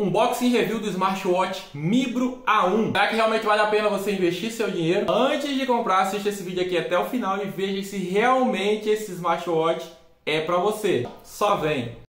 Unboxing review do smartwatch Mibro A1. Será que realmente vale a pena você investir seu dinheiro? Antes de comprar, assista esse vídeo aqui até o final e veja se realmente esse smartwatch é para você. Só vem!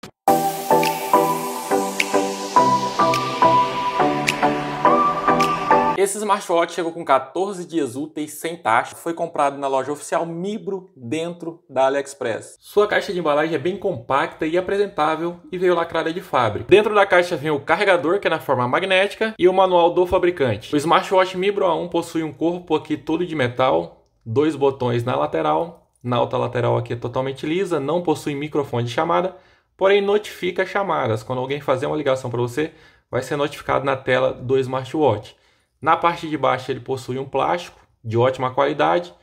Esse smartwatch chegou com 14 dias úteis sem taxa, foi comprado na loja oficial Mibro dentro da AliExpress. Sua caixa de embalagem é bem compacta e apresentável e veio lacrada de fábrica. Dentro da caixa vem o carregador, que é na forma magnética, e o manual do fabricante. O smartwatch Mibro A1 possui um corpo aqui todo de metal, dois botões na lateral, na alta lateral aqui é totalmente lisa, não possui microfone de chamada, porém notifica chamadas. Quando alguém fazer uma ligação para você, vai ser notificado na tela do smartwatch. Na parte de baixo ele possui um plástico de ótima qualidade,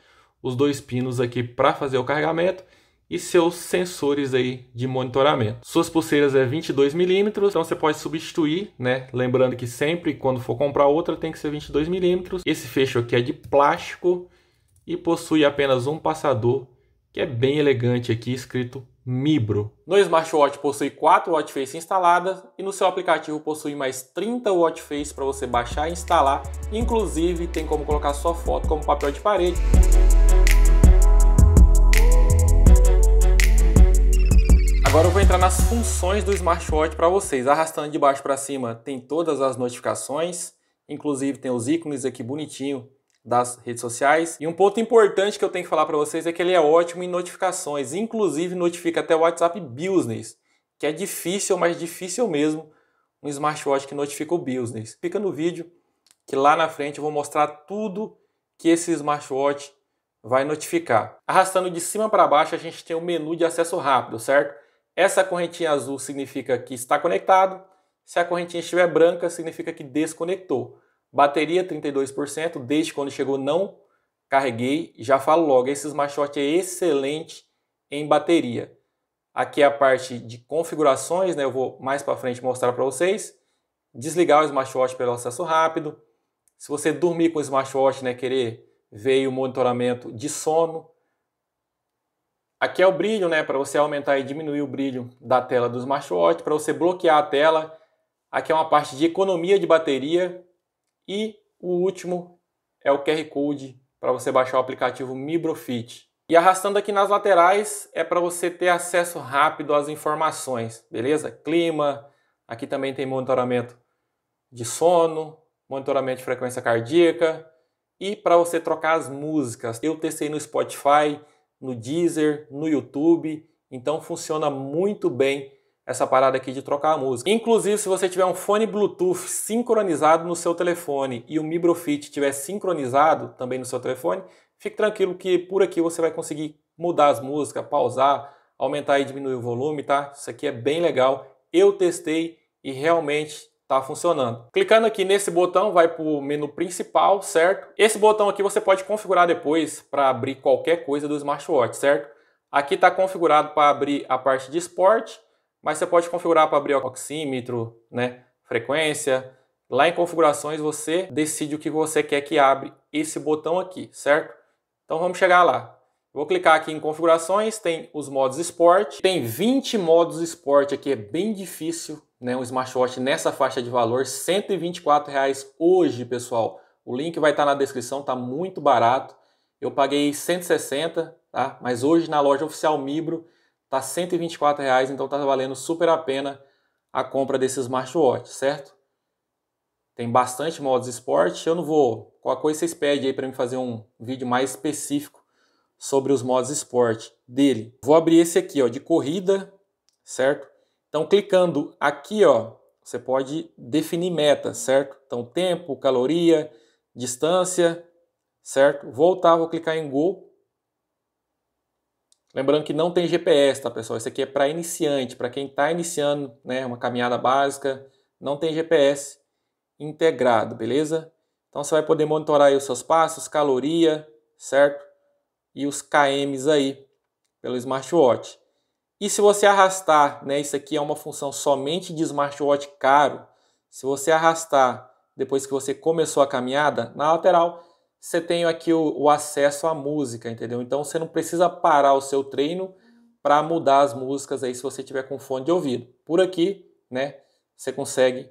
os dois pinos aqui para fazer o carregamento e seus sensores aí de monitoramento. Suas pulseiras é 22 milímetros, então você pode substituir, né? Lembrando que sempre quando for comprar outra tem que ser 22 milímetros. Esse fecho aqui é de plástico e possui apenas um passador que é bem elegante aqui, escrito Mibro. No smartwatch possui 4 watchfaces instaladas e no seu aplicativo possui mais 30 watchfaces para você baixar e instalar, inclusive tem como colocar sua foto como papel de parede. Agora eu vou entrar nas funções do smartwatch para vocês. Arrastando de baixo para cima tem todas as notificações, inclusive tem os ícones aqui bonitinho das redes sociais. E um ponto importante que eu tenho que falar para vocês é que ele é ótimo em notificações, inclusive notifica até o WhatsApp Business, que é difícil, mas difícil mesmo, um smartwatch que notifica o Business. Fica no vídeo que lá na frente eu vou mostrar tudo que esse smartwatch vai notificar. Arrastando de cima para baixo, a gente tem o menu de acesso rápido, certo? Essa correntinha azul significa que está conectado. Se a correntinha estiver branca, significa que desconectou. Bateria 32%, desde quando chegou não carreguei. Já falo logo, esse smartwatch é excelente em bateria. Aqui é a parte de configurações, né? Eu vou mais para frente mostrar para vocês. Desligar o smartwatch pelo acesso rápido. Se você dormir com o smartwatch, né, querer ver o monitoramento de sono. Aqui é o brilho, né, para você aumentar e diminuir o brilho da tela do smartwatch, para você bloquear a tela. Aqui é uma parte de economia de bateria, e o último é o QR Code para você baixar o aplicativo Mibrofit. E arrastando aqui nas laterais é para você ter acesso rápido às informações, beleza? Clima, aqui também tem monitoramento de sono, monitoramento de frequência cardíaca e para você trocar as músicas. Eu testei no Spotify, no Deezer, no YouTube, então funciona muito bem essa parada aqui de trocar a música. Inclusive, se você tiver um fone Bluetooth sincronizado no seu telefone e o Mibrofit estiver sincronizado também no seu telefone, fique tranquilo que por aqui você vai conseguir mudar as músicas, pausar, aumentar e diminuir o volume, tá? Isso aqui é bem legal. Eu testei e realmente tá funcionando. Clicando aqui nesse botão vai para o menu principal, certo? Esse botão aqui você pode configurar depois para abrir qualquer coisa do smartwatch, certo? Aqui está configurado para abrir a parte de esporte mas você pode configurar para abrir oxímetro, né, frequência. Lá em configurações você decide o que você quer que abre esse botão aqui, certo? Então vamos chegar lá. Vou clicar aqui em configurações, tem os modos esporte, tem 20 modos esporte aqui, é bem difícil, né, um smartwatch nessa faixa de valor, R$ 124,00 hoje, pessoal. O link vai estar tá na descrição, tá muito barato. Eu paguei 160, tá? Mas hoje na loja oficial Mibro tá R$ 124, reais, então tá valendo super a pena a compra desse smartwatch, certo? Tem bastante modos esporte, eu não vou, qualquer coisa vocês pedem aí para mim fazer um vídeo mais específico sobre os modos esporte dele. Vou abrir esse aqui, ó, de corrida, certo? Então clicando aqui, ó, você pode definir meta certo? Então tempo, caloria, distância, certo? Voltar, vou clicar em go Lembrando que não tem GPS, tá pessoal? Isso aqui é para iniciante, para quem está iniciando né, uma caminhada básica, não tem GPS integrado, beleza? Então você vai poder monitorar aí os seus passos, caloria, certo? E os KMs aí pelo smartwatch. E se você arrastar, né, isso aqui é uma função somente de smartwatch caro. Se você arrastar depois que você começou a caminhada, na lateral você tem aqui o, o acesso à música, entendeu? Então você não precisa parar o seu treino para mudar as músicas aí se você tiver com fone de ouvido. Por aqui, né, você consegue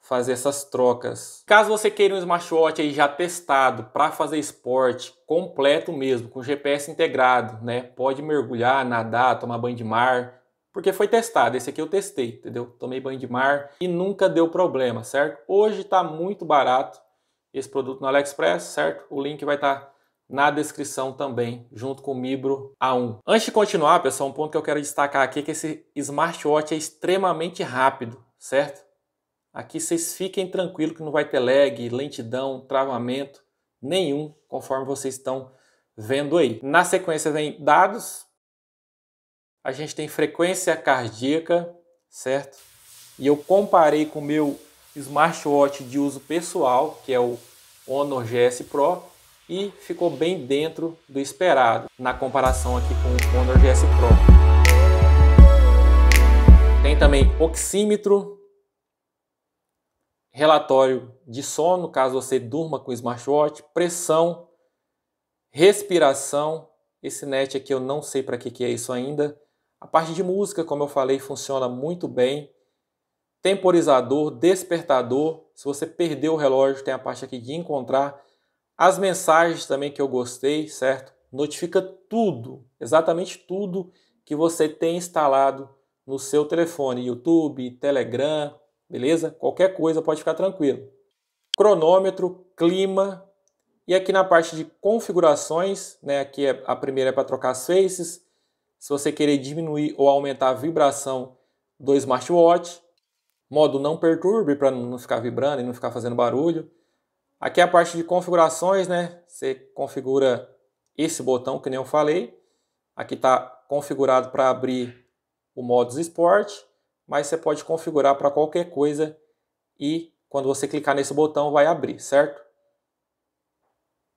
fazer essas trocas. Caso você queira um smartwatch aí já testado para fazer esporte completo mesmo, com GPS integrado, né, pode mergulhar, nadar, tomar banho de mar, porque foi testado. Esse aqui eu testei, entendeu? Tomei banho de mar e nunca deu problema, certo? Hoje está muito barato esse produto no AliExpress, certo? O link vai estar tá na descrição também, junto com o Mibro A1. Antes de continuar, pessoal, um ponto que eu quero destacar aqui é que esse smartwatch é extremamente rápido, certo? Aqui vocês fiquem tranquilos que não vai ter lag, lentidão, travamento nenhum, conforme vocês estão vendo aí. Na sequência vem dados, a gente tem frequência cardíaca, certo? E eu comparei com o meu smartwatch de uso pessoal, que é o Honor GS Pro e ficou bem dentro do esperado na comparação aqui com o Honor GS Pro. Tem também oxímetro, relatório de sono, caso você durma com o smartwatch, pressão, respiração. Esse net aqui eu não sei para que, que é isso ainda. A parte de música, como eu falei, funciona muito bem temporizador, despertador. Se você perdeu o relógio, tem a parte aqui de encontrar. As mensagens também que eu gostei, certo? Notifica tudo, exatamente tudo que você tem instalado no seu telefone, YouTube, Telegram, beleza? Qualquer coisa pode ficar tranquilo. Cronômetro, clima, e aqui na parte de configurações, né, aqui é, a primeira é para trocar as faces, se você querer diminuir ou aumentar a vibração do smartwatch, modo não perturbe para não ficar vibrando e não ficar fazendo barulho. Aqui é a parte de configurações, né? Você configura esse botão que nem eu falei. Aqui está configurado para abrir o modo Sport, mas você pode configurar para qualquer coisa e quando você clicar nesse botão vai abrir, certo?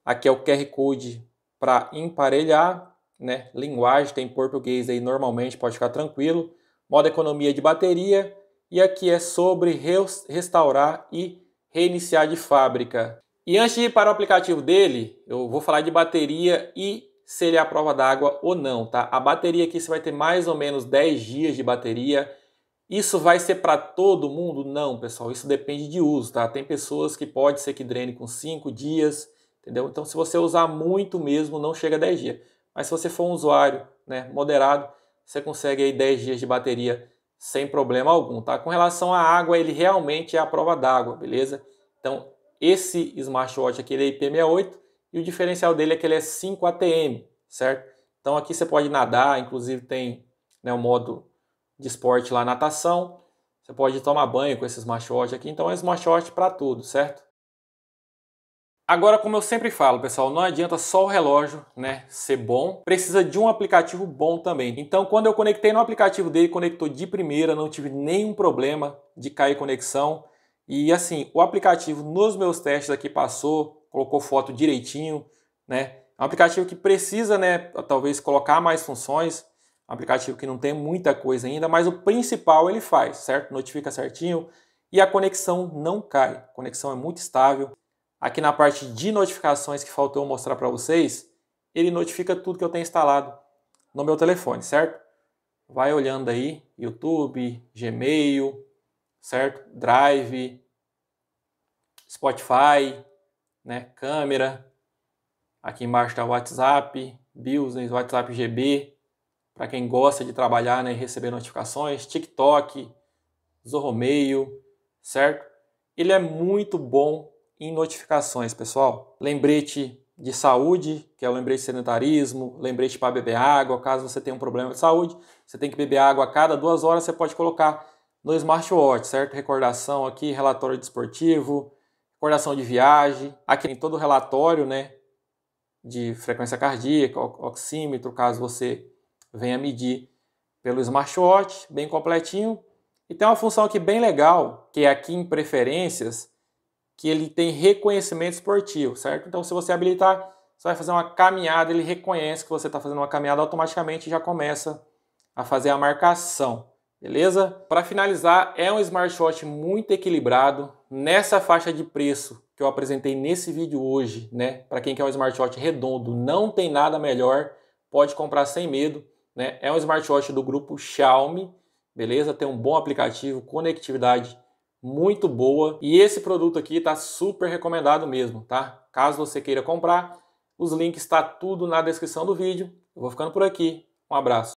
Aqui é o QR Code para emparelhar, né? Linguagem tem português aí normalmente, pode ficar tranquilo. Modo economia de bateria, e aqui é sobre restaurar e reiniciar de fábrica. E antes de ir para o aplicativo dele, eu vou falar de bateria e se ele é a prova d'água ou não, tá? A bateria aqui você vai ter mais ou menos 10 dias de bateria. Isso vai ser para todo mundo? Não, pessoal, isso depende de uso, tá? Tem pessoas que pode ser que drene com 5 dias, entendeu? Então se você usar muito mesmo, não chega a 10 dias. Mas se você for um usuário, né, moderado, você consegue aí 10 dias de bateria sem problema algum, tá? Com relação à água, ele realmente é a prova d'água, beleza? Então, esse smartwatch aqui ele é IP68 e o diferencial dele é que ele é 5 ATM, certo? Então aqui você pode nadar, inclusive tem né, o modo de esporte lá, natação. Você pode tomar banho com esse smartwatch aqui, então é smartwatch para tudo, certo? Agora, como eu sempre falo, pessoal, não adianta só o relógio, né, ser bom. Precisa de um aplicativo bom também. Então, quando eu conectei no aplicativo dele, conectou de primeira, não tive nenhum problema de cair conexão. E assim, o aplicativo nos meus testes aqui passou, colocou foto direitinho, né? É um aplicativo que precisa, né, talvez colocar mais funções. um aplicativo que não tem muita coisa ainda, mas o principal ele faz, certo? Notifica certinho e a conexão não cai. A conexão é muito estável. Aqui na parte de notificações que faltou mostrar para vocês, ele notifica tudo que eu tenho instalado no meu telefone, certo? Vai olhando aí, YouTube, Gmail, certo? Drive, Spotify, né? Câmera. Aqui embaixo está WhatsApp, Business, WhatsApp GB, para quem gosta de trabalhar né, e receber notificações, TikTok, Zorromeio, certo? Ele é muito bom em notificações, pessoal. Lembrete de saúde, que é o lembrete de sedentarismo, lembrete para beber água, caso você tenha um problema de saúde, você tem que beber água a cada duas horas, você pode colocar no smartwatch, certo? Recordação aqui, relatório desportivo, de recordação de viagem, aqui tem todo o relatório, né, de frequência cardíaca, oxímetro, caso você venha medir pelo smartwatch, bem completinho. E tem uma função aqui bem legal, que é aqui em preferências, que ele tem reconhecimento esportivo, certo? Então, se você habilitar, você vai fazer uma caminhada, ele reconhece que você está fazendo uma caminhada automaticamente e já começa a fazer a marcação, beleza? Para finalizar, é um smartwatch muito equilibrado nessa faixa de preço que eu apresentei nesse vídeo hoje, né? Para quem quer um smartwatch redondo, não tem nada melhor, pode comprar sem medo, né? É um smartwatch do grupo Xiaomi, beleza? Tem um bom aplicativo, conectividade muito boa. E esse produto aqui está super recomendado mesmo, tá? Caso você queira comprar, os links está tudo na descrição do vídeo. Eu vou ficando por aqui. Um abraço.